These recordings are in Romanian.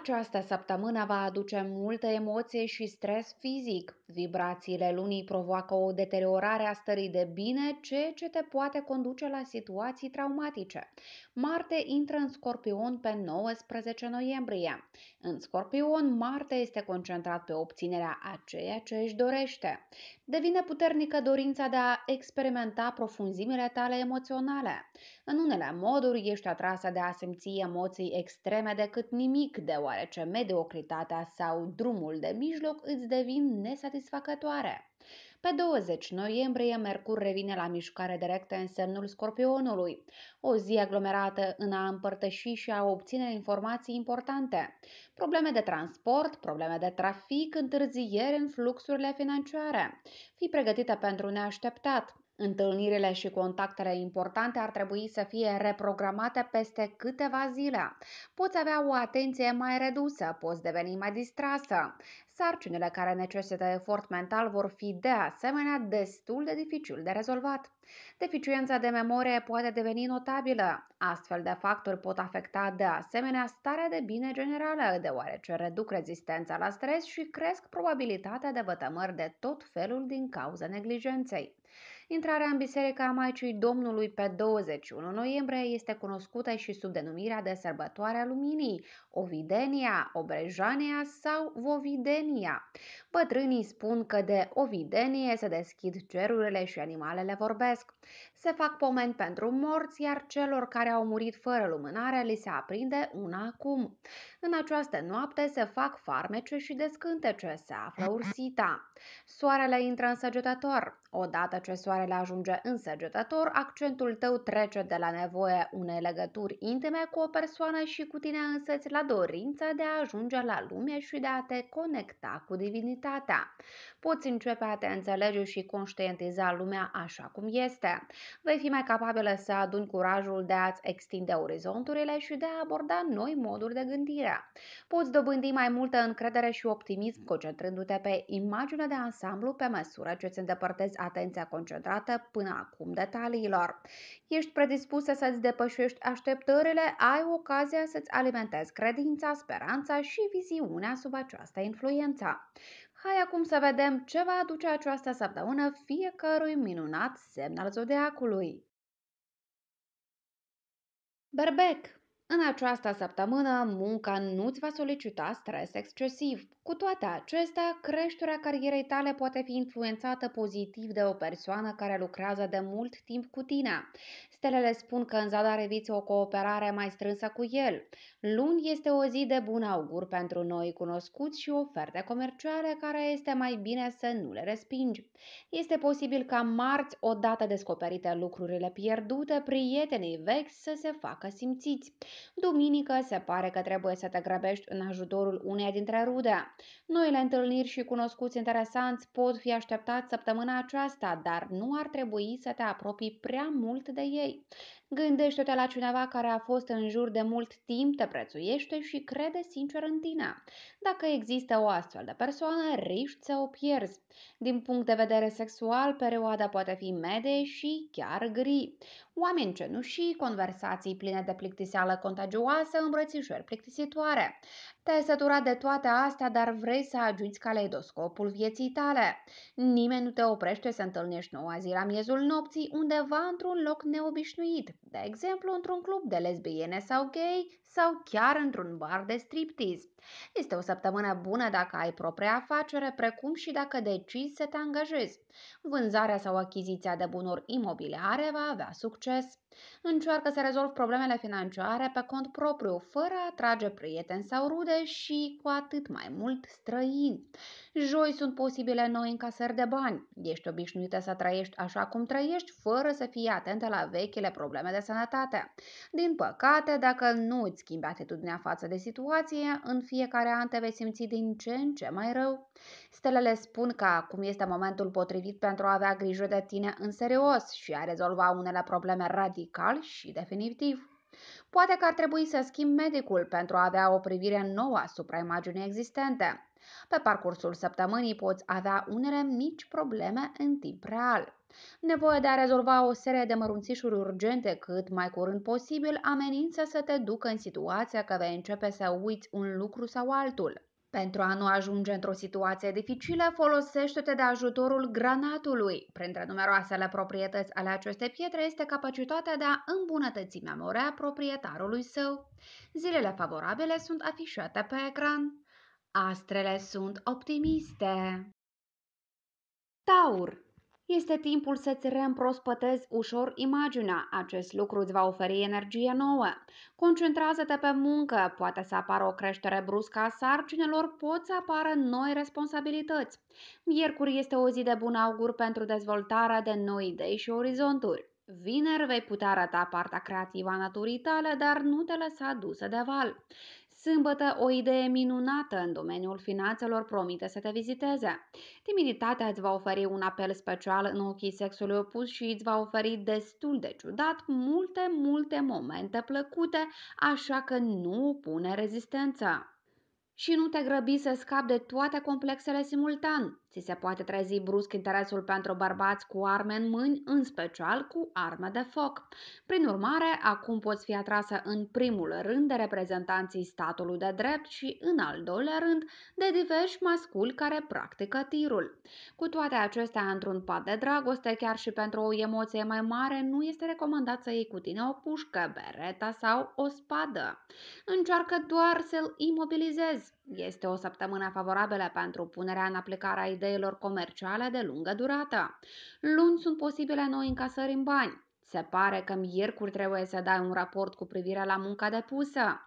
Această săptămână va aduce multă emoție și stres fizic. Vibrațiile lunii provoacă o deteriorare a stării de bine, ceea ce te poate conduce la situații traumatice. Marte intră în Scorpion pe 19 noiembrie. În Scorpion, Marte este concentrat pe obținerea a ceea ce își dorește. Devine puternică dorința de a experimenta profunzimile tale emoționale. În unele moduri, ești atrasă de a simți emoții extreme decât nimic de deoarece mediocritatea sau drumul de mijloc îți devin nesatisfăcătoare. Pe 20 noiembrie, Mercur revine la mișcare directă în semnul Scorpionului, o zi aglomerată în a împărtăși și a obține informații importante. Probleme de transport, probleme de trafic, întârzieri în fluxurile financiare. Fii pregătită pentru neașteptat. Întâlnirile și contactele importante ar trebui să fie reprogramate peste câteva zile. Poți avea o atenție mai redusă, poți deveni mai distrasă. Sarcinile care necesită efort mental vor fi de asemenea destul de dificil de rezolvat. Deficiența de memorie poate deveni notabilă. Astfel de factori pot afecta de asemenea starea de bine generală, deoarece reduc rezistența la stres și cresc probabilitatea de vătămări de tot felul din cauza neglijenței. Intrarea în Biserica Maicii Domnului pe 21 noiembrie este cunoscută și sub denumirea de Sărbătoarea Luminii, Ovidenia, Obrejania sau Vovidenia. Bătrânii spun că de Ovidenie se deschid cerurile și animalele vorbesc. Se fac pomeni pentru morți, iar celor care au murit fără lumânare li se aprinde una acum. În această noapte se fac farmece și descântece, se află ursita. Soarele intră în săgetător. Odată ce soarele ajunge în săgetător, accentul tău trece de la nevoie unei legături intime cu o persoană și cu tine însăți la dorința de a ajunge la lume și de a te conecta cu divinitatea. Poți începe a te înțelege și conștientiza lumea așa cum este vei fi mai capabilă să aduni curajul de a-ți extinde orizonturile și de a aborda noi moduri de gândire. Poți dobândi mai multă încredere și optimism concentrându-te pe imaginea de ansamblu pe măsură ce îți îndepărtezi atenția concentrată până acum detaliilor. Ești predispusă să-ți depășești așteptările, ai ocazia să-ți alimentezi credința, speranța și viziunea sub această influență. Hai acum să vedem ce va aduce această săptămână fiecărui minunat semn al zodiacului. Berbec în această săptămână, munca nu-ți va solicita stres excesiv. Cu toate acestea, creșterea carierei tale poate fi influențată pozitiv de o persoană care lucrează de mult timp cu tine. Stelele spun că în zadar eviți o cooperare mai strânsă cu el. Luni este o zi de bun augur pentru noi cunoscuți și oferte comerciale care este mai bine să nu le respingi. Este posibil ca marți, odată descoperite lucrurile pierdute, prietenii vechi să se facă simțiți. Duminică se pare că trebuie să te grăbești în ajutorul uneia dintre rude. Noile întâlniri și cunoscuți interesanți pot fi așteptați săptămâna aceasta, dar nu ar trebui să te apropii prea mult de ei create Gândește-te la cineva care a fost în jur de mult timp, te prețuiește și crede sincer în tine. Dacă există o astfel de persoană, riști să o pierzi. Din punct de vedere sexual, perioada poate fi mede și chiar gri. Oameni cenușii, conversații pline de plictiseală contagioasă, îmbrățișări plictisitoare. Te-ai săturat de toate astea, dar vrei să ajungi caleidoscopul vieții tale. Nimeni nu te oprește să întâlnești noua zi la miezul nopții, undeva într-un loc neobișnuit de exemplu într-un club de lesbiene sau gay sau chiar într-un bar de striptease. Este o săptămână bună dacă ai propria afacere, precum și dacă decizi să te angajezi. Vânzarea sau achiziția de bunuri imobiliare va avea succes. Încearcă să rezolvi problemele financiare pe cont propriu, fără a atrage prieteni sau rude și cu atât mai mult străini. Joi sunt posibile noi încasări de bani. Ești obișnuită să trăiești așa cum trăiești, fără să fii atentă la vechile probleme de sănătate. Din păcate, dacă nu îți schimbi atitudinea față de situație, în fiecare an te vei simți din ce în ce mai rău. Stelele spun că acum este momentul potrivit pentru a avea grijă de tine în serios și a rezolva unele probleme radical și definitiv. Poate că ar trebui să schimbi medicul pentru a avea o privire nouă asupra imaginii existente. Pe parcursul săptămânii poți avea unele mici probleme în timp real. Nevoia de a rezolva o serie de mărunțișuri urgente cât mai curând posibil amenință să te ducă în situația că vei începe să uiți un lucru sau altul. Pentru a nu ajunge într-o situație dificilă, folosește-te de ajutorul granatului. Printre numeroasele proprietăți ale acestei pietre este capacitatea de a îmbunătăți memoria proprietarului său. Zilele favorabile sunt afișate pe ecran. Astrele sunt optimiste. Taur este timpul să-ți reîmprospătezi ușor imaginea. Acest lucru îți va oferi energie nouă. Concentrează-te pe muncă. Poate să apară o creștere bruscă a sarcinelor, pot să apară noi responsabilități. Miercuri este o zi de bun augur pentru dezvoltarea de noi idei și orizonturi. Vineri vei putea arăta partea creativă a naturii tale, dar nu te lăsa dusă de val. Sâmbătă, o idee minunată în domeniul finanțelor promite să te viziteze. Timiditatea îți va oferi un apel special în ochii sexului opus și îți va oferi destul de ciudat multe, multe momente plăcute, așa că nu pune rezistență. Și nu te grăbi să scapi de toate complexele simultan. Ți se poate trezi brusc interesul pentru bărbați cu arme în mâini, în special cu arme de foc. Prin urmare, acum poți fi atrasă în primul rând de reprezentanții statului de drept și în al doilea rând de diversi masculi care practică tirul. Cu toate acestea, într-un pat de dragoste, chiar și pentru o emoție mai mare, nu este recomandat să iei cu tine o pușcă, bereta sau o spadă. Încearcă doar să-l imobilizezi. Este o săptămână favorabilă pentru punerea în aplicare a ideilor comerciale de lungă durată. Luni sunt posibile noi încasări în bani. Se pare că miercuri trebuie să dai un raport cu privire la munca depusă.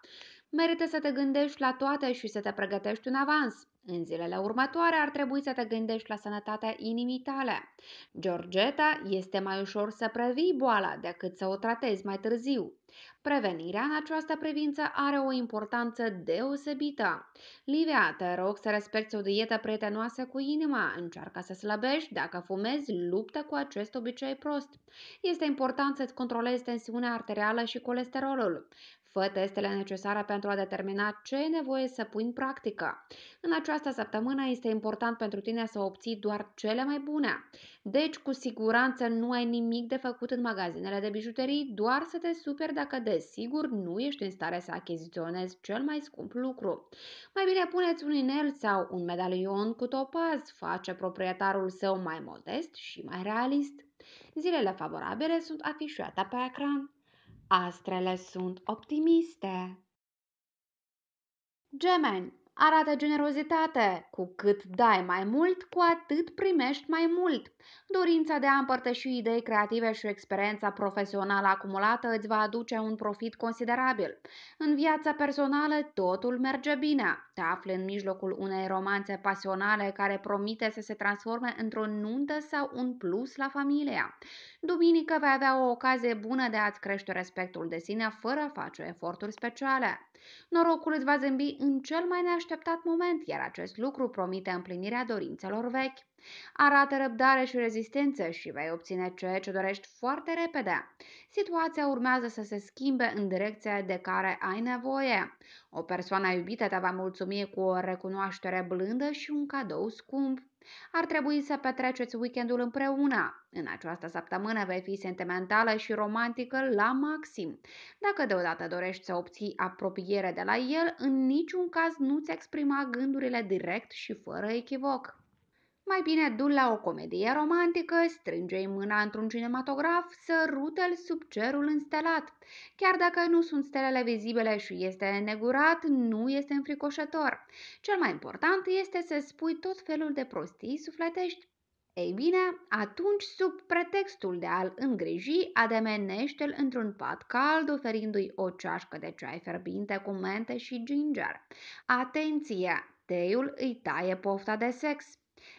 Merită să te gândești la toate și să te pregătești în avans. În zilele următoare ar trebui să te gândești la sănătatea inimii tale. Georgeta este mai ușor să previi boala decât să o tratezi mai târziu. Prevenirea în această privință are o importanță deosebită. Livia, te rog să respecti o dietă prietenoasă cu inima, încearcă să slăbești, dacă fumezi, luptă cu acest obicei prost. Este important să-ți controlezi tensiunea arterială și colesterolul. Fă testele necesare pentru a determina ce e nevoie să pui în practică. În această această săptămână este important pentru tine să obții doar cele mai bune. Deci, cu siguranță nu ai nimic de făcut în magazinele de bijuterii, doar să te superi dacă desigur nu ești în stare să achiziționezi cel mai scump lucru. Mai bine puneți un inel sau un medalion cu topaz, face proprietarul său mai modest și mai realist. Zilele favorabile sunt afișate pe ecran. Astrele sunt optimiste. Gemeni Arată generozitate. Cu cât dai mai mult, cu atât primești mai mult. Dorința de a împărtăși idei creative și experiența profesională acumulată îți va aduce un profit considerabil. În viața personală totul merge bine. Te afli în mijlocul unei romanțe pasionale care promite să se transforme într-o nuntă sau un plus la familia. Duminică vei avea o ocazie bună de a-ți crește respectul de sine fără a face eforturi speciale. Norocul îți va zâmbi în cel mai neașteptat moment, iar acest lucru promite împlinirea dorințelor vechi. Arată răbdare și rezistență și vei obține ceea ce dorești foarte repede. Situația urmează să se schimbe în direcția de care ai nevoie. O persoană iubită te va mulțumi cu o recunoaștere blândă și un cadou scump. Ar trebui să petreceți weekendul împreună. În această săptămână vei fi sentimentală și romantică la maxim. Dacă deodată dorești să obții apropiere de la el, în niciun caz nu-ți exprima gândurile direct și fără echivoc. Mai bine du l la o comedie romantică, strânge-i mâna într-un cinematograf, sărută-l sub cerul înstelat. Chiar dacă nu sunt stelele vizibile și este negurat, nu este înfricoșător. Cel mai important este să spui tot felul de prostii sufletești. Ei bine, atunci, sub pretextul de a-l îngriji, ademenește-l într-un pat cald, oferindu-i o ceașcă de ceai fierbinte cu mente și ginger. Atenție! Teiul îi taie pofta de sex.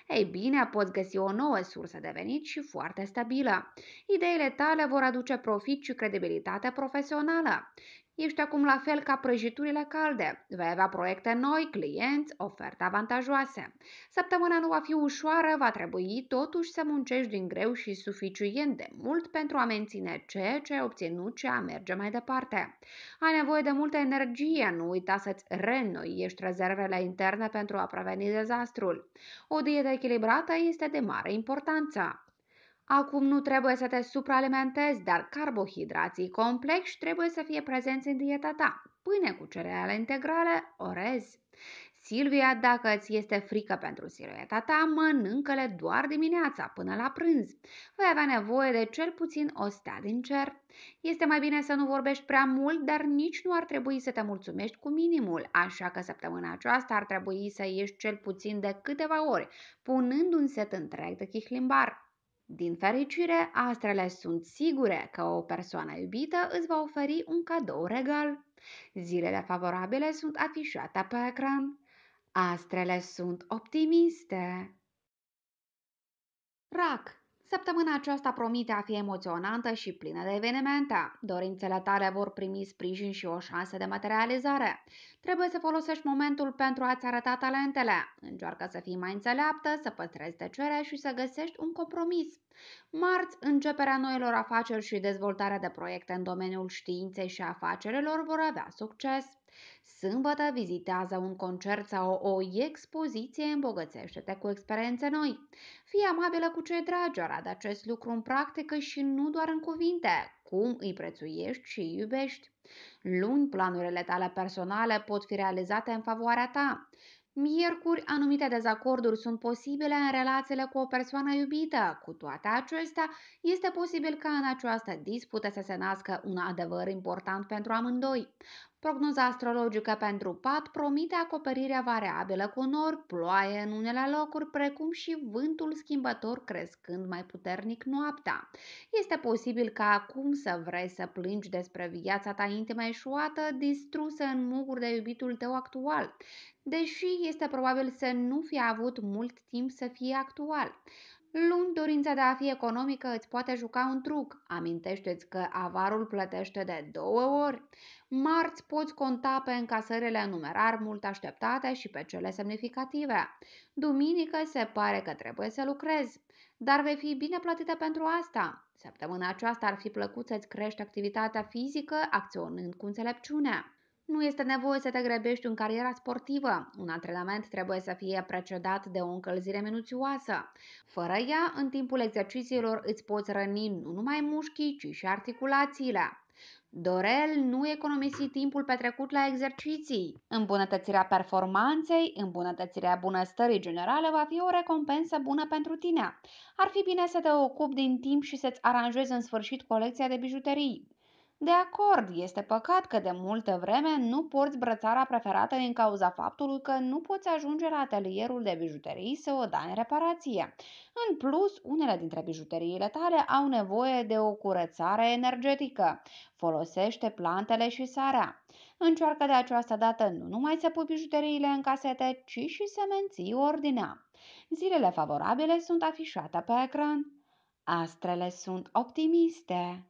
Ei bine, poți găsi o nouă sursă de venit și foarte stabilă. Ideile tale vor aduce profit și credibilitate profesională. Ești acum la fel ca prăjiturile calde. Vei avea proiecte noi, clienți, oferte avantajoase. Săptămâna nu va fi ușoară, va trebui totuși să muncești din greu și suficient de mult pentru a menține ceea ce ai obținut și a merge mai departe. Ai nevoie de multă energie, nu uita să-ți reînnoiești rezervele interne pentru a preveni dezastrul. O dietă echilibrată este de mare importanță. Acum nu trebuie să te supraalimentezi, dar carbohidrații complexi trebuie să fie prezenți în dieta ta. Pâine cu cereale integrale, orez. Silvia, dacă îți este frică pentru silueta ta, mănâncă-le doar dimineața, până la prânz. Vei avea nevoie de cel puțin o stea din cer. Este mai bine să nu vorbești prea mult, dar nici nu ar trebui să te mulțumești cu minimul, așa că săptămâna aceasta ar trebui să ieși cel puțin de câteva ori, punând un set întreg de chihlimbar. Din fericire, astrele sunt sigure că o persoană iubită îți va oferi un cadou regal. Zilele favorabile sunt afișate pe ecran. Astrele sunt optimiste. Rac Săptămâna aceasta promite a fi emoționantă și plină de evenimente. Dorințele tale vor primi sprijin și o șansă de materializare. Trebuie să folosești momentul pentru a-ți arăta talentele. Încearcă să fii mai înțeleaptă, să păstrezi tăcerea și să găsești un compromis. Marți, începerea noilor afaceri și dezvoltarea de proiecte în domeniul științei și afacerilor vor avea succes. Sâmbătă vizitează un concert sau o expoziție, îmbogățește-te cu experiențe noi. Fii amabilă cu cei dragi, arată acest lucru în practică și nu doar în cuvinte, cum îi prețuiești și îi iubești. Luni, planurile tale personale pot fi realizate în favoarea ta. Miercuri, anumite dezacorduri sunt posibile în relațiile cu o persoană iubită. Cu toate acestea, este posibil ca în această dispută să se nască un adevăr important pentru amândoi. Prognoza astrologică pentru pat promite acoperirea variabilă cu nori, ploaie în unele locuri, precum și vântul schimbător crescând mai puternic noaptea. Este posibil ca acum să vrei să plângi despre viața ta intimă eșuată, distrusă în muguri de iubitul tău actual, deși este probabil să nu fi avut mult timp să fie actual. Luni, dorința de a fi economică îți poate juca un truc. Amintește-ți că avarul plătește de două ori marți poți conta pe încasările numerar mult așteptate și pe cele semnificative. Duminică se pare că trebuie să lucrezi, dar vei fi bine plătită pentru asta. Săptămâna aceasta ar fi plăcut să-ți crești activitatea fizică acționând cu înțelepciune. Nu este nevoie să te grebești în cariera sportivă. Un antrenament trebuie să fie precedat de o încălzire minuțioasă. Fără ea, în timpul exercițiilor îți poți răni nu numai mușchii, ci și articulațiile. Dorel nu economisi timpul petrecut la exerciții. Îmbunătățirea performanței, îmbunătățirea bunăstării generale va fi o recompensă bună pentru tine. Ar fi bine să te ocupi din timp și să-ți aranjezi în sfârșit colecția de bijuterii. De acord, este păcat că de multă vreme nu porți brățara preferată din cauza faptului că nu poți ajunge la atelierul de bijuterii să o dai în reparație. În plus, unele dintre bijuteriile tale au nevoie de o curățare energetică. Folosește plantele și sarea. Încearcă de această dată nu numai să pui bijuteriile în casete, ci și să menții ordinea. Zilele favorabile sunt afișate pe ecran. Astrele sunt optimiste.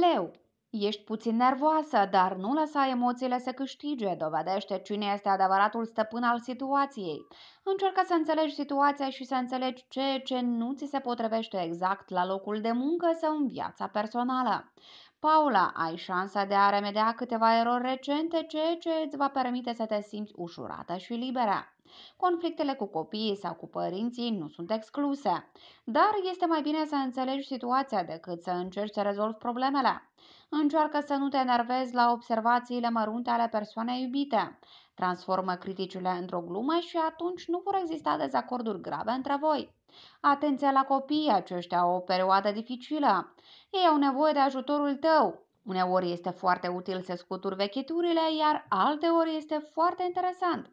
Leu, ești puțin nervoasă, dar nu lăsa emoțiile să câștige, dovedește cine este adevăratul stăpân al situației. Încercă să înțelegi situația și să înțelegi ce ce nu ți se potrivește exact la locul de muncă sau în viața personală. Paula, ai șansa de a remedia câteva erori recente, ceea ce îți va permite să te simți ușurată și liberă. Conflictele cu copiii sau cu părinții nu sunt excluse, dar este mai bine să înțelegi situația decât să încerci să rezolvi problemele. Încearcă să nu te enervezi la observațiile mărunte ale persoanei iubite. Transformă criticile într-o glumă și atunci nu vor exista dezacorduri grave între voi. Atenția la copii, aceștia au o perioadă dificilă. Ei au nevoie de ajutorul tău. Uneori este foarte util să scuturi vechiturile, iar alteori este foarte interesant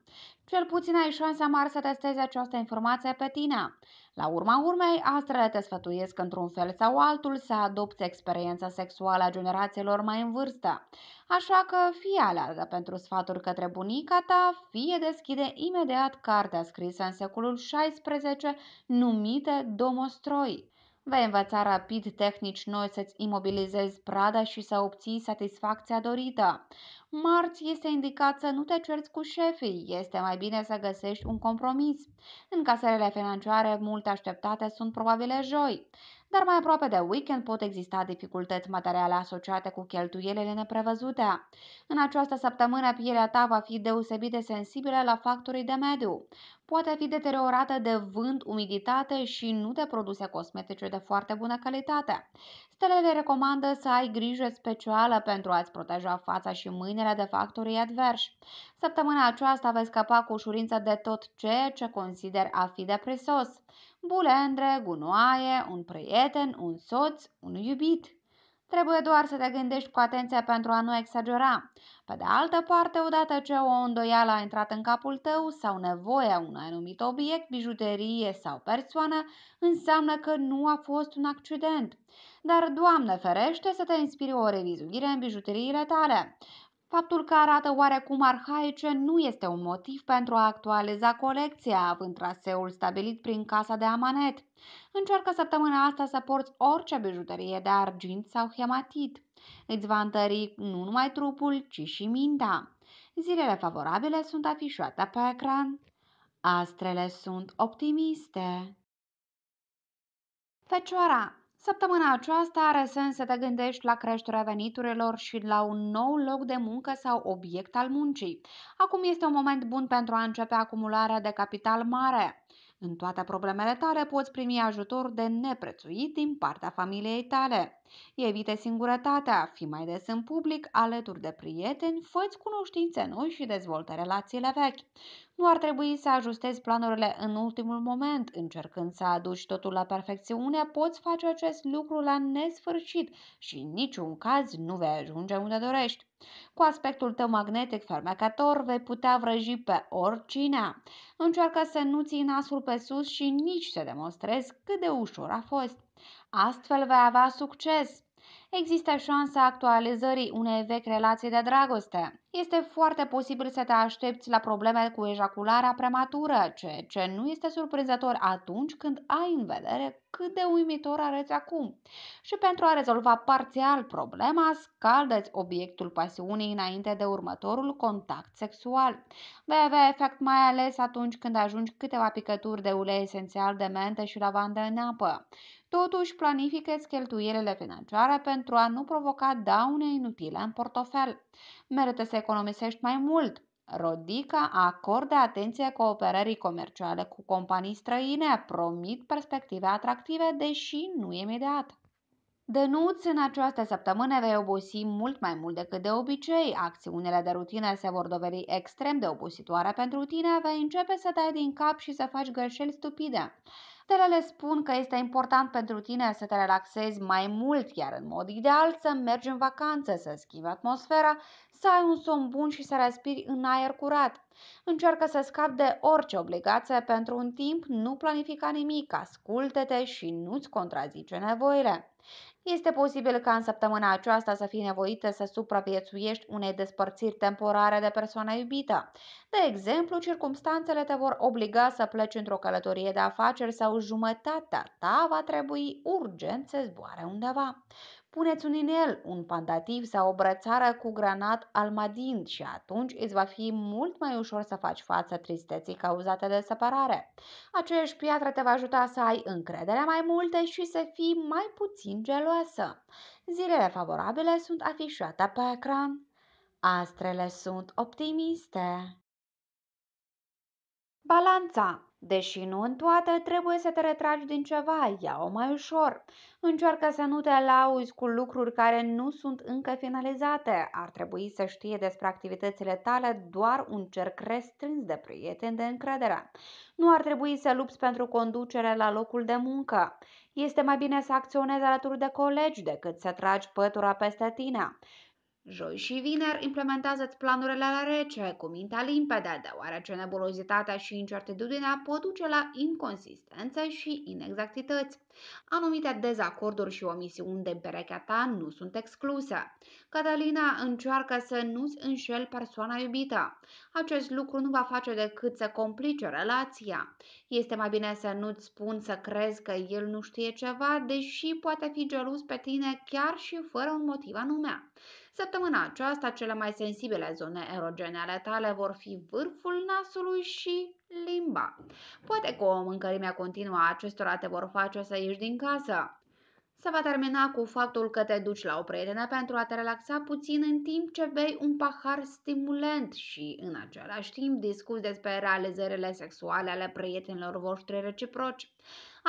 cel puțin ai șansa mari să testezi această informație pe tine. La urma urmei, astrele te sfătuiesc într-un fel sau altul să adopți experiența sexuală a generațiilor mai în vârstă. Așa că fie aleargă pentru sfaturi către bunica ta, fie deschide imediat cartea scrisă în secolul XVI numită Domostroi. Vei învăța rapid tehnici noi să-ți imobilizezi prada și să obții satisfacția dorită. Marți este indicat să nu te cerți cu șefii, este mai bine să găsești un compromis. Încasările financiare multe așteptate sunt probabile joi, dar mai aproape de weekend pot exista dificultăți materiale asociate cu cheltuielile neprevăzute. În această săptămână, pielea ta va fi deosebit de sensibilă la factorii de mediu. Poate fi deteriorată de vânt, umiditate și nu de produse cosmetice de foarte bună calitate. Stelele recomandă să ai grijă specială pentru a-ți proteja fața și mâinile de factorii adverși. Săptămâna aceasta vei scăpa cu ușurință de tot ceea ce consider a fi depresos. Bulendre, gunoaie, un prieten, un soț, un iubit. Trebuie doar să te gândești cu atenție pentru a nu exagera. Pe de altă parte, odată ce o îndoială a intrat în capul tău sau nevoia unui anumit obiect, bijuterie sau persoană, înseamnă că nu a fost un accident dar, Doamne ferește, să te inspire o revizuire în bijuteriile tale. Faptul că arată oarecum arhaice nu este un motiv pentru a actualiza colecția, având traseul stabilit prin casa de amanet. Încearcă săptămâna asta să porți orice bijuterie de argint sau hematit. Îți va întări nu numai trupul, ci și mintea. Zilele favorabile sunt afișate pe ecran. Astrele sunt optimiste. Fecioara Săptămâna aceasta are sens să te gândești la creșterea veniturilor și la un nou loc de muncă sau obiect al muncii. Acum este un moment bun pentru a începe acumularea de capital mare. În toate problemele tale poți primi ajutor de neprețuit din partea familiei tale. Evite singurătatea, fi mai des în public, alături de prieteni, făți cunoștințe noi și dezvoltă relațiile vechi. Nu ar trebui să ajustezi planurile în ultimul moment, încercând să aduci totul la perfecțiune, poți face acest lucru la nesfârșit și în niciun caz nu vei ajunge unde dorești. Cu aspectul tău magnetic fermecător vei putea vrăji pe oricine. Încearcă să nu ții nasul pe sus și nici să demonstrezi cât de ușor a fost. Astfel vei avea succes există șansa actualizării unei vechi relații de dragoste. Este foarte posibil să te aștepți la probleme cu ejacularea prematură, ceea ce nu este surprinzător atunci când ai în vedere cât de uimitor arăți acum. Și pentru a rezolva parțial problema, scaldeți obiectul pasiunii înainte de următorul contact sexual. Vei avea efect mai ales atunci când ajungi câteva picături de ulei esențial de mentă și lavandă în apă. Totuși, planifică cheltuielile financiare pentru pentru a nu provoca daune inutile în portofel. Merită să economisești mai mult. Rodica acordă atenție cooperării comerciale cu companii străine, promit perspective atractive, deși nu imediat. Dănuț, în această săptămână vei obosi mult mai mult decât de obicei. Acțiunile de rutină se vor dovedi extrem de obositoare pentru tine, vei începe să dai din cap și să faci greșeli stupide. Stelele spun că este important pentru tine să te relaxezi mai mult, iar în mod ideal să mergi în vacanță, să schimbi atmosfera, să ai un somn bun și să respiri în aer curat. Încearcă să scapi de orice obligație pentru un timp, nu planifica nimic, ascultă-te și nu-ți contrazice nevoile. Este posibil ca în săptămâna aceasta să fii nevoită să supraviețuiești unei despărțiri temporare de persoana iubită. De exemplu, circumstanțele te vor obliga să pleci într-o călătorie de afaceri sau jumătatea ta va trebui urgent să zboare undeva. Puneți un inel, un pandativ sau o brățară cu granat almadin și atunci îți va fi mult mai ușor să faci față tristeții cauzate de separare. Aceeași piatră te va ajuta să ai încredere mai multe și să fii mai puțin geloasă. Zilele favorabile sunt afișate pe ecran. Astrele sunt optimiste. Balanța Deși nu în toate, trebuie să te retragi din ceva, ia-o mai ușor. Încearcă să nu te lauzi cu lucruri care nu sunt încă finalizate. Ar trebui să știe despre activitățile tale doar un cerc restrâns de prieteni de încredere. Nu ar trebui să lupți pentru conducere la locul de muncă. Este mai bine să acționezi alături de colegi decât să tragi pătura peste tine. Joi și vineri implementează-ți planurile la rece, cu mintea limpede, deoarece nebulozitatea și incertitudinea pot duce la inconsistențe și inexactități. Anumite dezacorduri și omisiuni de perechea ta nu sunt excluse. Catalina încearcă să nu-ți înșel persoana iubită. Acest lucru nu va face decât să complice relația. Este mai bine să nu-ți spun să crezi că el nu știe ceva, deși poate fi gelus pe tine chiar și fără un motiv anume. Săptămâna aceasta, cele mai sensibile zone erogene ale tale vor fi vârful nasului și limba. Poate că o mâncărime continuă a acestora te vor face să ieși din casă. Se va termina cu faptul că te duci la o prietenă pentru a te relaxa puțin în timp ce bei un pahar stimulant și, în același timp, discuți despre realizările sexuale ale prietenilor voștri reciproci.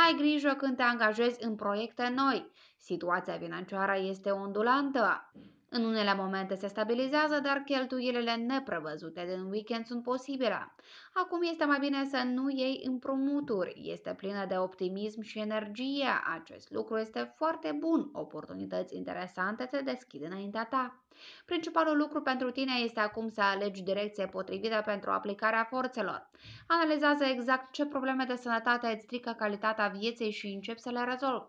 Ai grijă când te angajezi în proiecte noi. Situația financiară este ondulantă. În unele momente se stabilizează, dar cheltuielile neprevăzute din weekend sunt posibile. Acum este mai bine să nu iei împrumuturi. Este plină de optimism și energie. Acest lucru este foarte bun. Oportunități interesante se deschid înaintea ta. Principalul lucru pentru tine este acum să alegi direcție potrivită pentru aplicarea forțelor. Analizează exact ce probleme de sănătate îți strică calitatea vieții și începi să le rezolvi.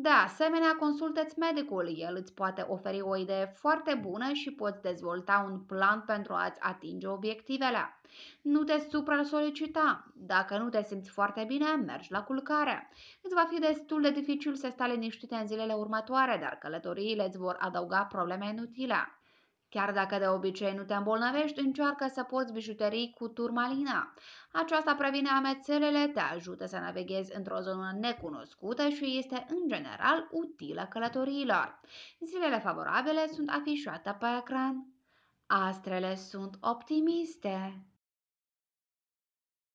De da, asemenea, consultați medicul, el îți poate oferi o idee foarte bună și poți dezvolta un plan pentru a-ți atinge obiectivele. Nu te supra-solicita. Dacă nu te simți foarte bine, mergi la culcare. Îți va fi destul de dificil să stai liniștit în zilele următoare, dar călătoriile îți vor adăuga probleme inutile. Chiar dacă de obicei nu te îmbolnăvești, încearcă să poți bijuterii cu turmalina. Aceasta previne amețelele, te ajută să navighezi într-o zonă necunoscută și este în general utilă călătoriilor. Zilele favorabile sunt afișate pe ecran. Astrele sunt optimiste.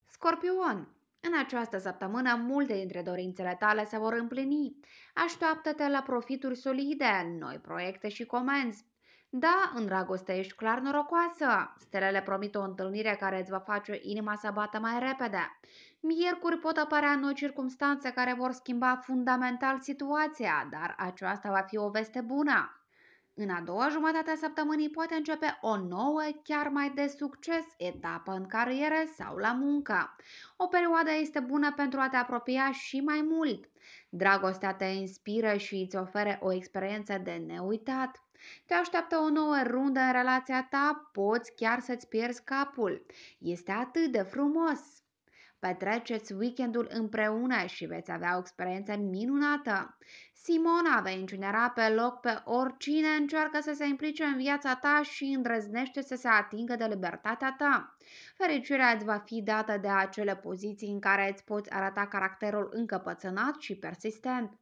Scorpion în această săptămână, multe dintre dorințele tale se vor împlini. Așteaptă-te la profituri solide, noi proiecte și comenzi. Da, în dragoste ești clar norocoasă. Stelele promit o întâlnire care îți va face inima să bată mai repede. Miercuri pot apărea noi circumstanțe care vor schimba fundamental situația, dar aceasta va fi o veste bună. În a doua jumătate a săptămânii poate începe o nouă, chiar mai de succes, etapă în carieră sau la muncă. O perioadă este bună pentru a te apropia și mai mult. Dragostea te inspiră și îți ofere o experiență de neuitat. Te așteaptă o nouă rundă în relația ta, poți chiar să-ți pierzi capul. Este atât de frumos! Petreceți weekendul împreună și veți avea o experiență minunată. Simona vei încinera pe loc pe oricine încearcă să se implice în viața ta și îndrăznește să se atingă de libertatea ta. Fericirea îți va fi dată de acele poziții în care îți poți arăta caracterul încăpățânat și persistent.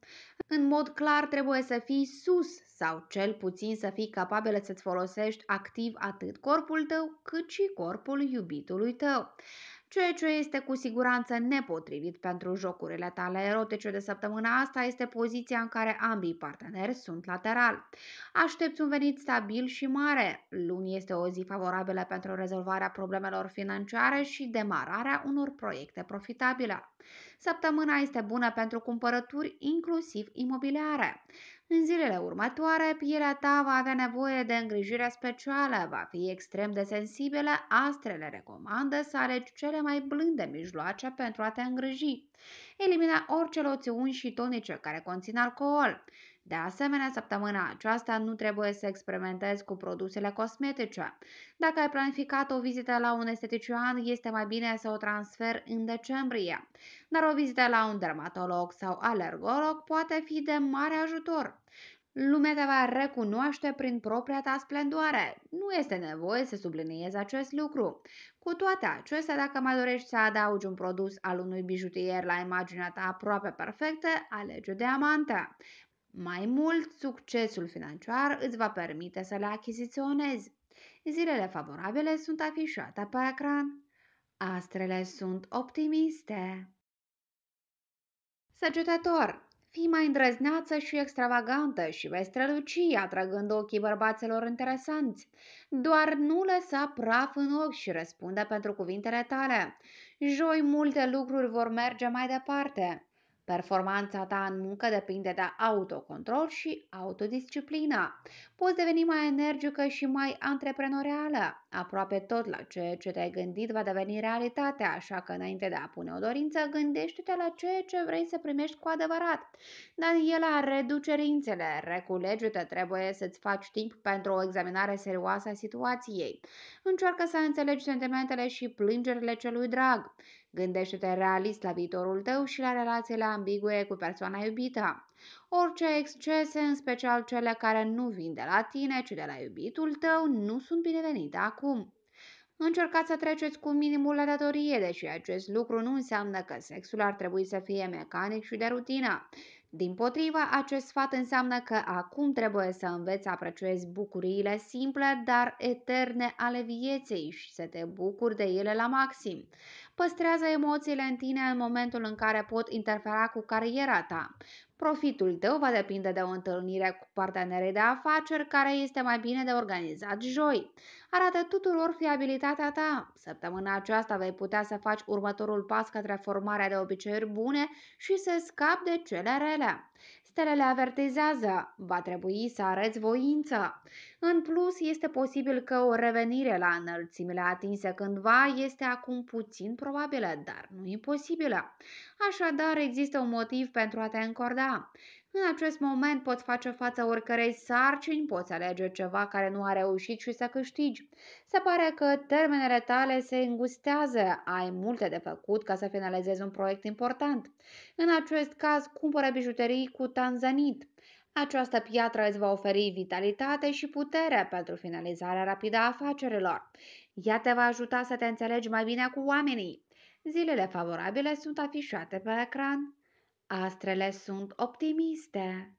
În mod clar trebuie să fii sus sau cel puțin să fii capabil să-ți folosești activ atât corpul tău cât și corpul iubitului tău. Ceea ce este cu siguranță nepotrivit pentru jocurile tale erotice de săptămâna asta este poziția în care ambii parteneri sunt lateral. Aștepți un venit stabil și mare. Luni este o zi favorabilă pentru rezolvarea problemelor financiare și demararea unor proiecte profitabile. Săptămâna este bună pentru cumpărături, inclusiv imobiliare. În zilele următoare, pielea ta va avea nevoie de îngrijire specială, va fi extrem de sensibilă, astrele recomandă să alegi cele mai blânde mijloace pentru a te îngriji. Elimina orice loțiuni și tonice care conțin alcool. De asemenea, săptămâna aceasta nu trebuie să experimentezi cu produsele cosmetice. Dacă ai planificat o vizită la un estetician, este mai bine să o transferi în decembrie, dar o vizită la un dermatolog sau alergolog poate fi de mare ajutor. Lumea te va recunoaște prin propria ta splendoare. Nu este nevoie să subliniezi acest lucru. Cu toate acestea, dacă mai dorești să adaugi un produs al unui bijutier la imaginea ta aproape perfectă, alege diamante. Mai mult, succesul financiar îți va permite să le achiziționezi. Zilele favorabile sunt afișate pe ecran. Astrele sunt optimiste. Săgetător, fii mai îndrăzneață și extravagantă și vei străluci, atrăgând ochii bărbaților interesanți. Doar nu lăsa praf în ochi și răspunde pentru cuvintele tale. Joi multe lucruri vor merge mai departe. Performanța ta în muncă depinde de autocontrol și autodisciplina. Poți deveni mai energică și mai antreprenorială. Aproape tot la ceea ce te-ai gândit va deveni realitate, așa că înainte de a pune o dorință, gândește-te la ceea ce vrei să primești cu adevărat. Daniela, reduce rințele, reculege-te, trebuie să-ți faci timp pentru o examinare serioasă a situației. Încearcă să înțelegi sentimentele și plângerile celui drag. Gândește-te realist la viitorul tău și la relațiile ambigue cu persoana iubită. Orice excese, în special cele care nu vin de la tine, ci de la iubitul tău, nu sunt binevenite acum. Încercați să treceți cu minimul la datorie, deși acest lucru nu înseamnă că sexul ar trebui să fie mecanic și de rutină. Din potrivă, acest sfat înseamnă că acum trebuie să înveți să apreciezi bucuriile simple, dar eterne ale vieții și să te bucuri de ele la maxim. Păstrează emoțiile în tine în momentul în care pot interfera cu cariera ta. Profitul tău va depinde de o întâlnire cu partenerii de afaceri care este mai bine de organizat joi. Arată tuturor fiabilitatea ta. Săptămâna aceasta vei putea să faci următorul pas către formarea de obiceiuri bune și să scapi de cele rele. Stelele avertizează, va trebui să arăți voință. În plus, este posibil că o revenire la înălțimile atinse cândva este acum puțin probabilă, dar nu imposibilă. Așadar, există un motiv pentru a te încorda. În acest moment poți face față oricărei sarcini, poți alege ceva care nu a reușit și să câștigi. Se pare că termenele tale se îngustează, ai multe de făcut ca să finalizezi un proiect important. În acest caz, cumpără bijuterii cu tanzanit. Această piatră îți va oferi vitalitate și putere pentru finalizarea rapidă a afacerilor. Ea te va ajuta să te înțelegi mai bine cu oamenii. Zilele favorabile sunt afișate pe ecran. Astrele sunt optimiste.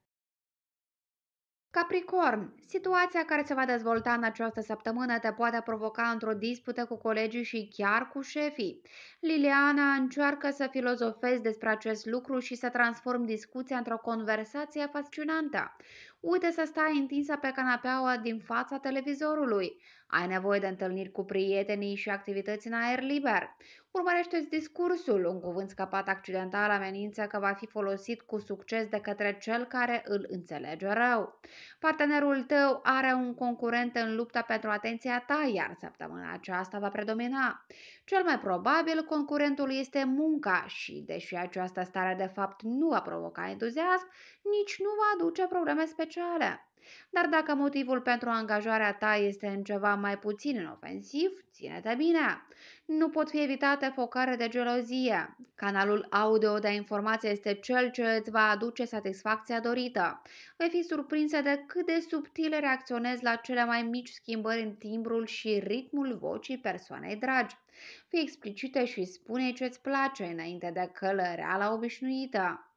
Capricorn, situația care se va dezvolta în această săptămână te poate provoca într-o dispută cu colegii și chiar cu șefii. Liliana încearcă să filozofezi despre acest lucru și să transform discuția într-o conversație fascinantă. Uite să stai întinsă pe canapeaua din fața televizorului. Ai nevoie de întâlniri cu prietenii și activități în aer liber urmărește discursul. Un cuvânt scăpat accidental amenință că va fi folosit cu succes de către cel care îl înțelege rău. Partenerul tău are un concurent în lupta pentru atenția ta, iar săptămâna aceasta va predomina. Cel mai probabil, concurentul este munca și, deși această stare de fapt nu va provoca entuziasm, nici nu va aduce probleme speciale. Dar dacă motivul pentru angajarea ta este în ceva mai puțin inofensiv, ține-te bine. Nu pot fi evitate focare de gelozie. Canalul audio de informație este cel ce îți va aduce satisfacția dorită. Vei fi surprinsă de cât de subtil reacționezi la cele mai mici schimbări în timbrul și ritmul vocii persoanei dragi. Fii explicite și spune ce ți place înainte de la obișnuită.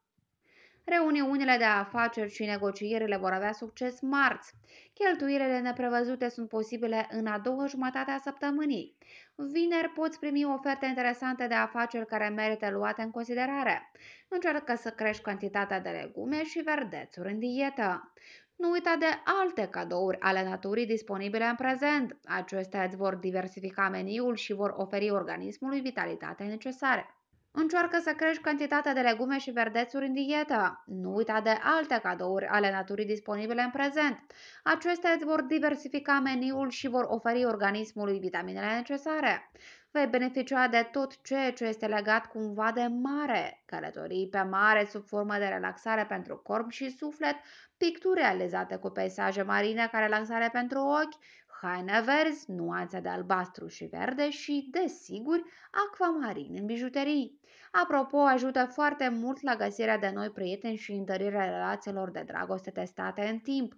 Reuniunile de afaceri și negocierile vor avea succes marți. Cheltuielile neprevăzute sunt posibile în a doua jumătate a săptămânii. Vineri poți primi oferte interesante de afaceri care merită luate în considerare. Încearcă să crești cantitatea de legume și verdețuri în dietă. Nu uita de alte cadouri ale naturii disponibile în prezent. Acestea îți vor diversifica meniul și vor oferi organismului vitalitatea necesară. Încearcă să crești cantitatea de legume și verdețuri în dietă. Nu uita de alte cadouri ale naturii disponibile în prezent. Acestea îți vor diversifica meniul și vor oferi organismului vitaminele necesare. Vei beneficia de tot ceea ce este legat cumva de mare, călătorii pe mare sub formă de relaxare pentru corp și suflet, picturi realizate cu peisaje marine ca relaxare pentru ochi, haine verzi, nuanțe de albastru și verde și, desigur, acvamarin în bijuterii. Apropo, ajută foarte mult la găsirea de noi prieteni și întărirea relațiilor de dragoste testate în timp.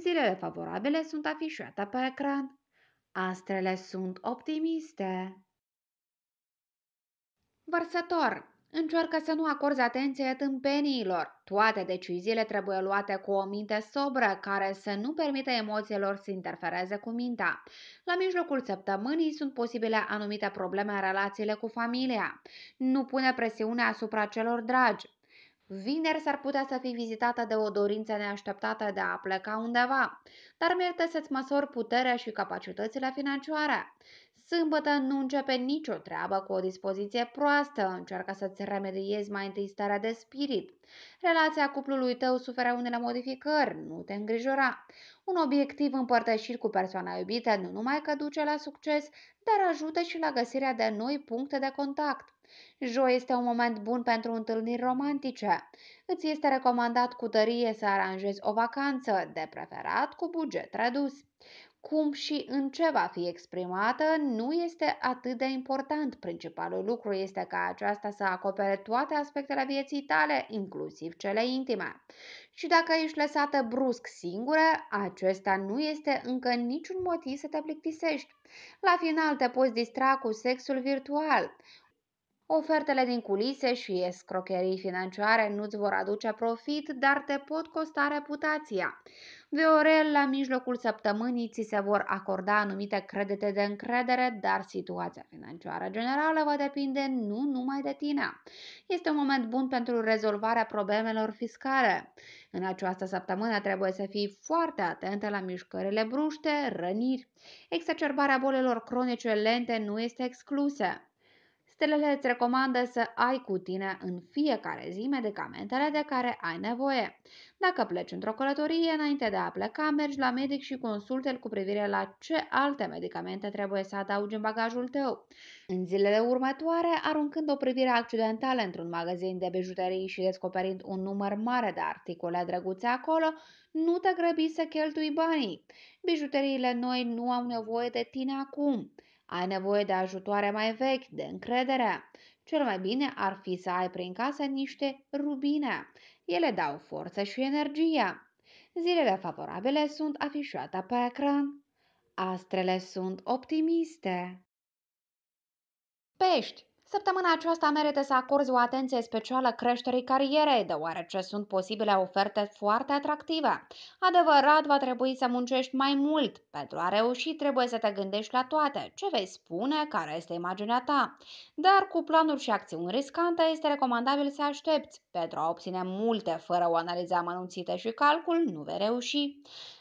Zilele favorabile sunt afișate pe ecran. Astrele sunt optimiste. Vărsător Încearcă să nu acorzi atenție tâmpeniilor. Toate deciziile trebuie luate cu o minte sobră, care să nu permită emoțiilor să interfereze cu mintea. La mijlocul săptămânii sunt posibile anumite probleme în relațiile cu familia. Nu pune presiune asupra celor dragi. Vineri s-ar putea să fii vizitată de o dorință neașteptată de a pleca undeva, dar merită să-ți măsori puterea și capacitățile financiare. Sâmbătă nu începe nicio treabă cu o dispoziție proastă, încearcă să-ți remediezi mai întâi starea de spirit. Relația cuplului tău suferă unele modificări, nu te îngrijora. Un obiectiv împărtășit cu persoana iubită nu numai că duce la succes, dar ajută și la găsirea de noi puncte de contact. Joi este un moment bun pentru întâlniri romantice. Îți este recomandat cu tărie să aranjezi o vacanță, de preferat cu buget redus cum și în ce va fi exprimată nu este atât de important. Principalul lucru este ca aceasta să acopere toate aspectele vieții tale, inclusiv cele intime. Și dacă ești lăsată brusc singură, acesta nu este încă niciun motiv să te plictisești. La final te poți distra cu sexul virtual. Ofertele din culise și escrocherii financiare nu-ți vor aduce profit, dar te pot costa reputația. Viorel, la mijlocul săptămânii ți se vor acorda anumite credite de încredere, dar situația financiară generală va depinde nu numai de tine. Este un moment bun pentru rezolvarea problemelor fiscale. În această săptămână trebuie să fii foarte atentă la mișcările bruște, răniri. Exacerbarea bolilor cronice lente nu este exclusă. Stelele îți recomandă să ai cu tine în fiecare zi medicamentele de care ai nevoie. Dacă pleci într-o călătorie, înainte de a pleca, mergi la medic și consultă-l cu privire la ce alte medicamente trebuie să adaugi în bagajul tău. În zilele următoare, aruncând o privire accidentală într-un magazin de bijuterii și descoperind un număr mare de articole drăguțe acolo, nu te grăbi să cheltui banii. Bijuteriile noi nu au nevoie de tine acum. Ai nevoie de ajutoare mai vechi, de încredere. Cel mai bine ar fi să ai prin casă niște rubine. Ele dau forță și energie. Zilele favorabile sunt afișate pe ecran. Astrele sunt optimiste. Pești! Săptămâna aceasta merită să acorzi o atenție specială creșterii carierei, deoarece sunt posibile oferte foarte atractive. Adevărat, va trebui să muncești mai mult. Pentru a reuși, trebuie să te gândești la toate, ce vei spune, care este imaginea ta. Dar cu planuri și acțiuni riscante, este recomandabil să aștepți. Pentru a obține multe fără o analiză amănunțită și calcul, nu vei reuși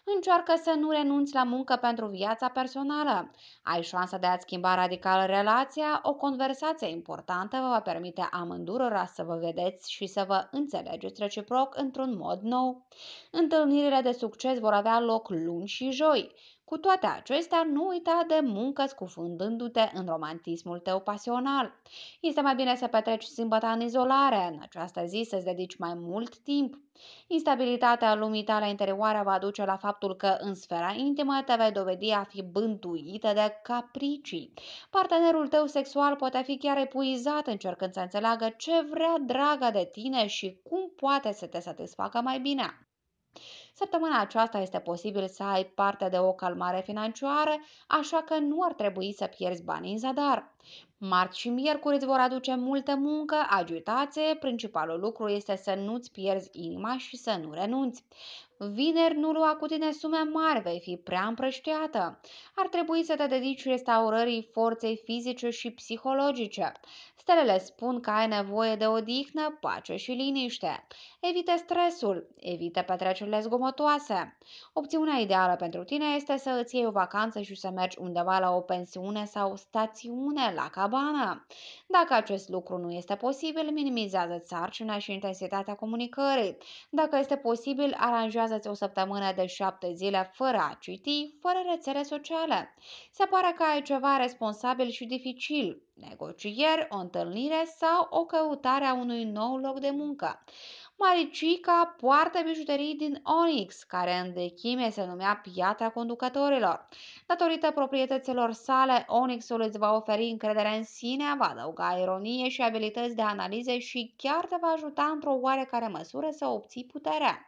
încearcă să nu renunți la muncă pentru viața personală. Ai șansa de a schimba radical relația, o conversație importantă vă va permite amândurora să vă vedeți și să vă înțelegeți reciproc într-un mod nou. Întâlnirile de succes vor avea loc luni și joi. Cu toate acestea, nu uita de muncă scufundându-te în romantismul tău pasional. Este mai bine să petreci sâmbătă în izolare, în această zi să-ți dedici mai mult timp. Instabilitatea lumii tale interioare va duce la faptul că în sfera intimă te vei dovedi a fi bântuită de capricii. Partenerul tău sexual poate fi chiar epuizat încercând să înțeleagă ce vrea draga de tine și cum poate să te satisfacă mai bine. Săptămâna aceasta este posibil să ai parte de o calmare financiară, așa că nu ar trebui să pierzi bani în zadar. Marți și miercuri îți vor aduce multă muncă, agitație, principalul lucru este să nu-ți pierzi inima și să nu renunți. Vineri nu lua cu tine sume mari, vei fi prea împrăștiată. Ar trebui să te dedici restaurării forței fizice și psihologice. Stelele spun că ai nevoie de odihnă, pace și liniște. Evite stresul, evite petrecerile zgomotoase. Opțiunea ideală pentru tine este să îți iei o vacanță și să mergi undeva la o pensiune sau stațiune la cabană. Dacă acest lucru nu este posibil, minimizează sarcina și intensitatea comunicării. Dacă este posibil, aranjează Urmează-ți o săptămână de șapte zile fără a citi, fără rețele sociale. Se pare că ai ceva responsabil și dificil, negocieri, o întâlnire sau o căutare a unui nou loc de muncă. Maricica poartă bijuterii din Onyx, care în dechime se numea piatra conducătorilor. Datorită proprietăților sale, Onyxul îți va oferi încredere în sine, va adăuga ironie și abilități de analize și chiar te va ajuta într-o oarecare măsură să obții puterea.